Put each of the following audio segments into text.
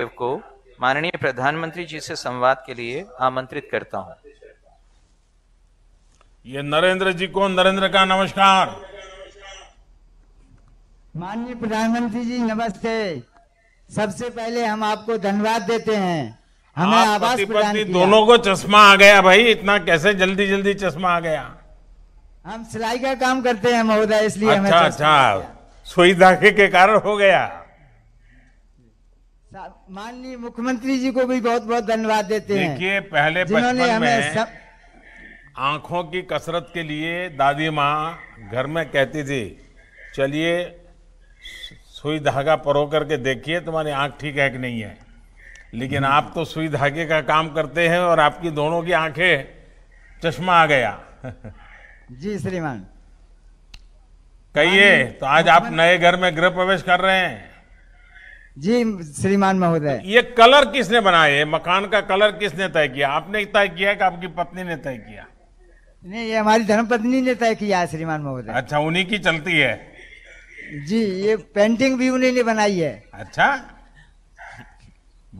देव को माननीय प्रधानमंत्री जी से संवाद के लिए आमंत्रित करता हूं ये नरेंद्र जी को नरेंद्र का नमस्कार माननीय प्रधानमंत्री जी नमस्ते सबसे पहले हम आपको धन्यवाद देते हैं हमें आवास प्रदान दोनों को चश्मा आ गया भाई इतना कैसे जल्दी जल्दी चश्मा आ गया हम सिलाई का काम करते हैं महोदय इसलिए अच्छा अच्छा सुई धाके के कारण हो गया माननीय मुख्यमंत्री जी को भी बहुत बहुत धन्यवाद देते हैं देखिए पहले बचपन में सब... आंखों की कसरत के लिए दादी माँ घर में कहती थी चलिए सुई धागा परो करके देखिए तुम्हारी आंख ठीक है कि नहीं है लेकिन आप तो सुई धागे का काम करते हैं और आपकी दोनों की आंखें चश्मा आ गया जी श्रीमान कहिए तो आज आप नए घर में गृह प्रवेश कर रहे हैं जी श्रीमान महोदय ये कलर किसने बनाए मकान का कलर किसने तय किया आपने तय किया कि आपकी पत्नी ने तय किया नहीं ये हमारी धर्मपत्नी ने तय किया श्रीमान महोदय अच्छा उन्हीं की चलती है जी ये पेंटिंग भी उन्हीं ने बनाई है अच्छा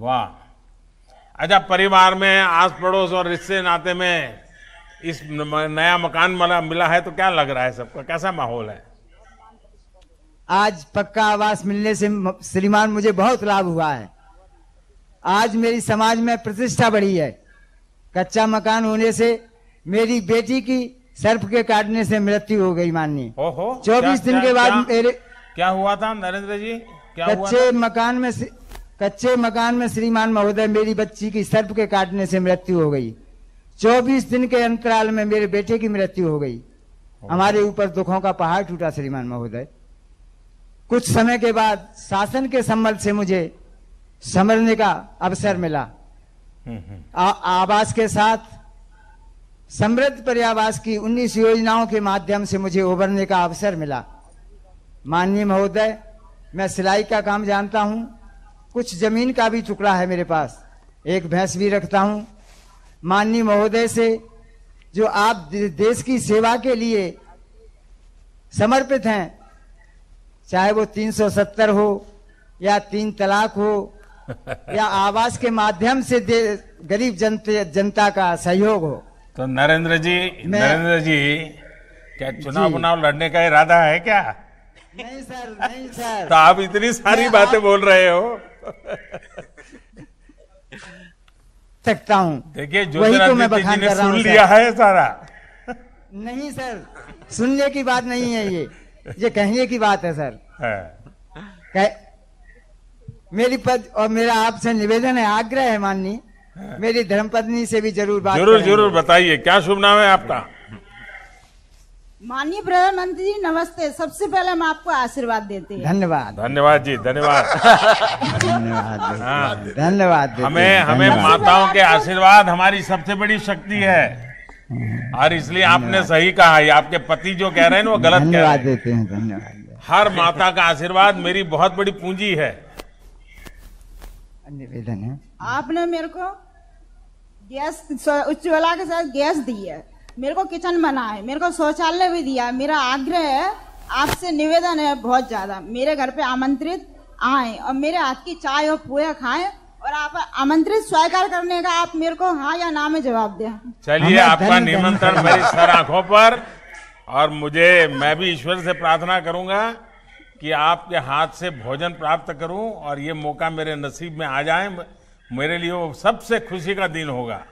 वाह अच्छा परिवार में आस पड़ोस और रिश्ते नाते में इस नया मकान मिला है तो क्या लग रहा है सबका कैसा माहौल है आज पक्का आवास मिलने से श्रीमान मुझे बहुत लाभ हुआ है आज मेरी समाज में प्रतिष्ठा बढ़ी है कच्चा मकान होने से मेरी बेटी की सर्प के काटने से मृत्यु हो गई माननीय चौबीस दिन क्या, के बाद क्या, मेरे क्या हुआ था नरेंद्र जी क्या कच्चे मकान में कच्चे मकान में श्रीमान महोदय मेरी बच्ची की सर्प के काटने से मृत्यु हो गई चौबीस दिन के अंतराल में मेरे बेटे की मृत्यु हो गई हमारे ऊपर दुखों का पहाड़ टूटा श्रीमान महोदय कुछ समय के बाद शासन के संबंध से मुझे समझने का अवसर मिला हम्म, हम्म। आ, आवास के साथ समृद्ध पर्यावास की 19 योजनाओं के माध्यम से मुझे उभरने का अवसर मिला माननीय महोदय मैं सिलाई का काम जानता हूं कुछ जमीन का भी टुकड़ा है मेरे पास एक भैंस भी रखता हूं माननीय महोदय से जो आप देश की सेवा के लिए समर्पित हैं चाहे वो 370 हो या तीन तलाक हो या आवास के माध्यम से गरीब जनता जनता का सहयोग हो तो नरेंद्र जी नरेंद्र जी क्या चुनाव चुनाव लड़ने का इरादा है क्या नहीं सर नहीं सर तो आप इतनी सारी बातें बोल रहे हो सकता हूँ देखिए वही तो मैं बखान कर रहा हूँ सुन लिया है सारा नहीं सर सुनने की बात नहीं है ये ये कहने की बात है सर है। मेरी पद और मेरा आपसे निवेदन है आग्रह है माननी मेरी धर्मपत्नी से भी जरूर बात जरूर जरूर बताइए क्या शुभ नाम है आपका माननीय प्रधानमंत्री जी नमस्ते सबसे पहले हम आपको आशीर्वाद देते हैं धन्यवाद धन्यवाद जी धन्यवाद धन्यवाद हाँ। धन्यवाद हमें हमें माताओं के आशीर्वाद हमारी सबसे बड़ी शक्ति है हम्म। और इसलिए आपने सही कहा ये आपके पति जो कह रहे हैं वो गलत कह रहे हैं देते हैं धन्यवाद हर माता का आशीर्वाद मेरी बहुत बड़ी पूंजी है निवेदन है आपने मेरे को गैस उज्ज्वला के साथ गैस दी है मेरे को किचन बना है मेरे को शौचालय भी दिया मेरा आग्रह है आपसे निवेदन है बहुत ज्यादा मेरे घर पे आमंत्रित आए और मेरे हाथ की चाय और पोया खाएं और आप आमंत्रित स्वीकार करने का आप मेरे को हाँ या ना में जवाब दें चलिए आपका निमंत्रण मेरी सर आंखों पर और मुझे मैं भी ईश्वर से प्रार्थना करूंगा कि आपके हाथ से भोजन प्राप्त करूं और ये मौका मेरे नसीब में आ जाए मेरे लिए वो सबसे खुशी का दिन होगा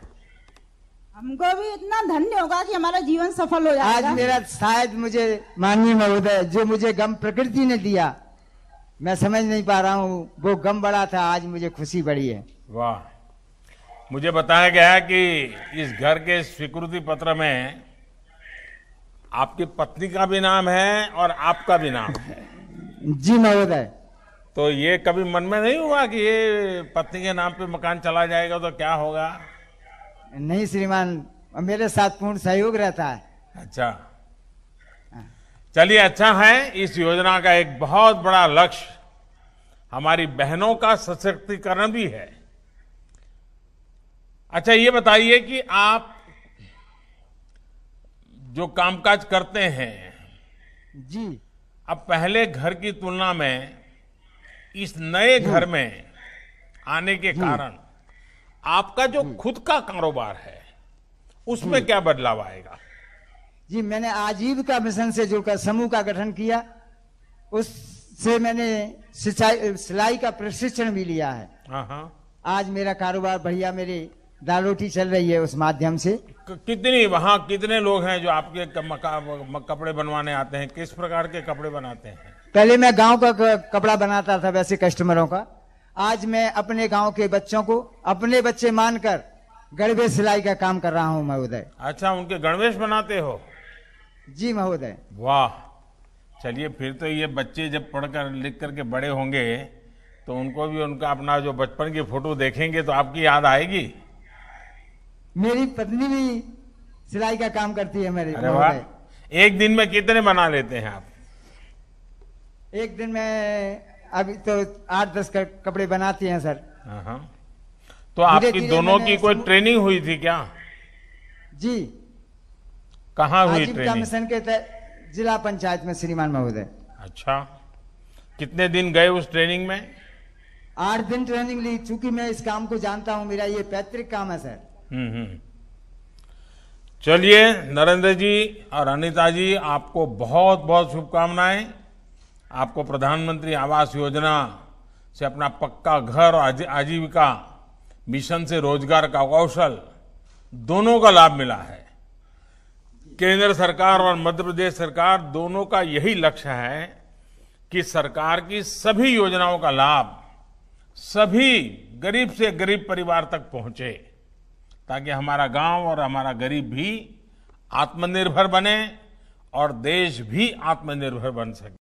हमको भी इतना धन्य होगा कि हमारा जीवन सफल हो जाएगा आज मेरा शायद मुझे माननीय महोदय जो मुझे गम प्रकृति ने दिया मैं समझ नहीं पा रहा हूँ वो गम बड़ा था आज मुझे खुशी बड़ी है वाह मुझे बताया गया कि इस घर के स्वीकृति पत्र में आपकी पत्नी का भी नाम है और आपका भी नाम है जी महोदय तो ये कभी मन में नहीं हुआ कि ये पत्नी के नाम पे मकान चला जाएगा तो क्या होगा नहीं श्रीमान मेरे साथ पूर्ण सहयोग रहता है अच्छा चलिए अच्छा है इस योजना का एक बहुत बड़ा लक्ष्य हमारी बहनों का सशक्तिकरण भी है अच्छा ये बताइए कि आप जो कामकाज करते हैं जी अब पहले घर की तुलना में इस नए घर में आने के कारण आपका जो खुद का कारोबार है उसमें क्या बदलाव आएगा जी मैंने आजीविका मिशन से जुड़कर समूह का गठन किया उससे मैंने सिंचाई सिलाई का प्रशिक्षण भी लिया है हाँ, हाँ। आज मेरा कारोबार बढ़िया मेरी दाल रोटी चल रही है उस माध्यम से कितनी वहाँ कितने लोग हैं जो आपके कपड़े बनवाने आते हैं किस प्रकार के कपड़े बनाते हैं पहले मैं गांव का कपड़ा बनाता था वैसे कस्टमरों का आज मैं अपने गांव के बच्चों को अपने बच्चे मानकर गणवेश सिलाई का काम कर रहा हूं मैं उदय अच्छा उनके गणवेश बनाते हो जी महोदय वाह चलिए फिर तो ये बच्चे जब पढ़कर लिख करके बड़े होंगे तो उनको भी उनका अपना जो बचपन की फोटो देखेंगे तो आपकी याद आएगी मेरी पत्नी भी सिलाई का काम करती है मेरे अरे एक दिन में कितने बना लेते हैं आप एक दिन में अभी तो आठ दस कपड़े बनाती हैं सर हाँ, हाँ। तो आपकी दोनों की कोई ट्रेनिंग हुई थी क्या जी कहाँ हुई ट्रेनिंग मिशन के तहत जिला पंचायत में श्रीमान महोदय अच्छा कितने दिन गए उस ट्रेनिंग में आठ दिन ट्रेनिंग ली चूंकि मैं इस काम को जानता हूँ मेरा ये पैतृक काम है सर हम्म, हम्म चलिए नरेंद्र जी और अनिता जी आपको बहुत बहुत शुभकामनाएं आपको प्रधानमंत्री आवास योजना से अपना पक्का घर और आजीविका मिशन से रोजगार का कौशल दोनों का लाभ मिला है केंद्र सरकार और मध्य प्रदेश सरकार दोनों का यही लक्ष्य है कि सरकार की सभी योजनाओं का लाभ सभी गरीब से गरीब परिवार तक पहुंचे ताकि हमारा गांव और हमारा गरीब भी आत्मनिर्भर बने और देश भी आत्मनिर्भर बन सके